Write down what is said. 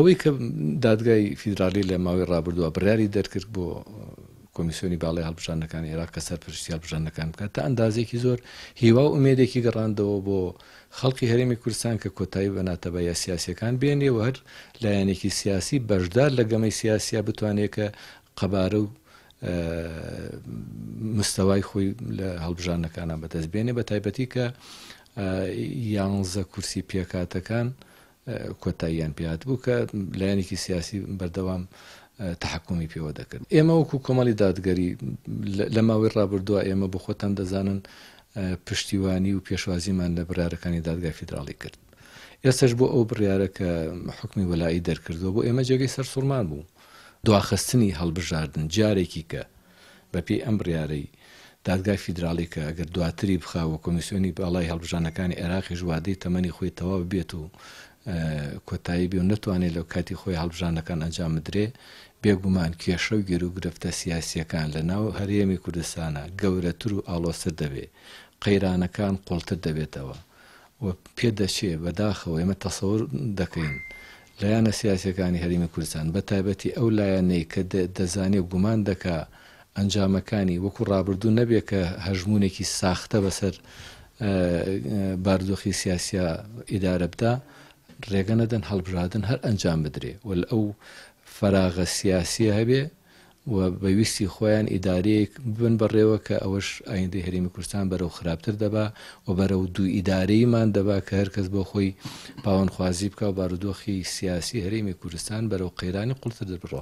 ئەوەی کە دادگای فیدرالی لە ماوەی ڕابردووە بریاری دەرکرد بۆ کمیسیۆنی باڵی هەڵبژانەکان عێراق کە سەرپشتی هەڵبژانەکان بکات تا ئەندازێکی زۆر هیوا و ئومێدێکی گەڕاندەوە بۆ خەڵکی هەرێمی کوردستان کە کۆتایی بەناتە بە یا سیاسەکان بێنێەوە هەر لایەنێکی سیاسی بەشدار لە گەمەی سیاسیا بتوانێت کە قەبارە و مستەوای خۆی لە هەڵبژانەکانە بەدەستبێنێ بە تایبەتی کە یانزە کورسی پێکاتەکان کۆتاییان پیات بوو کە لایەنێکی سیاسی بەردەوام تحکومی پێوە دەکرد ئێمە وەکو کۆمەڵی دادگەری لە ماوەی ڕابردووە ئێمە بۆ خۆتان دەزانن پشتیوانی و پێشوازیمان لە برارەکانی دادگای فیدراڵی کرد ئێستش بۆ ئەو بڕیاە کە حکمی وەلایی دەرکردەوە بۆ ئێمە جێگەی سەر سوورمان بوو دواخستنی هەڵبژاردن جارێکی کە بە پێی ئەم بڕیارەی دادگای فیدراالی کە ئەگەر دواتری بخاوە کۆمیسیۆنی باڵای هەڵبژانەکانی عێراقی ژوادەی تەمەنی خۆی تەواو بێت و کۆتایی بی و نتوانێت لەو کاتی خۆی هەڵبژانەکان ئەنجام درێ بێگومان کێشە و گیر و گرفتە سیاسیەکان لە ناو هەرێمی کوردستانە گەورەتر و ئالۆستر دەبێت قەیرانەکان قڵتر دەبێتەوە پێدەچێ بەداخەوە ئێمە تەسەور دەکەین لایەنە سیاسەکانی هەریمی کوردستان بە تایبەتی ئەو لایەنەی کە دەزانێت گومان دەکا ئەنجامەکانی وەکو ڕابردوو نەبێت کە هەژمونێکی ساختە بەسەر باردۆخی سیاسیا ئیدارە بدا ڕێگە نەدەن هەڵبژادن هەر ئەنجام بدرێ و ئەو فراغە سیاسی هەبێ و بەویستی خۆیان ئیدارەیەک بن بەڕێوە کە ئەوەش ئایندی هەرمی کوردستان بەرەو خراپتر دەبا و بەرەو دوو ئیدارەیمان دەبا کە هەرکەس بۆ خۆی پاوەنخوازی بکە و بارودۆخی سیاسی هەرێمی کوردستان بەرەو قەیرانی قوڵتر دەبڕۆ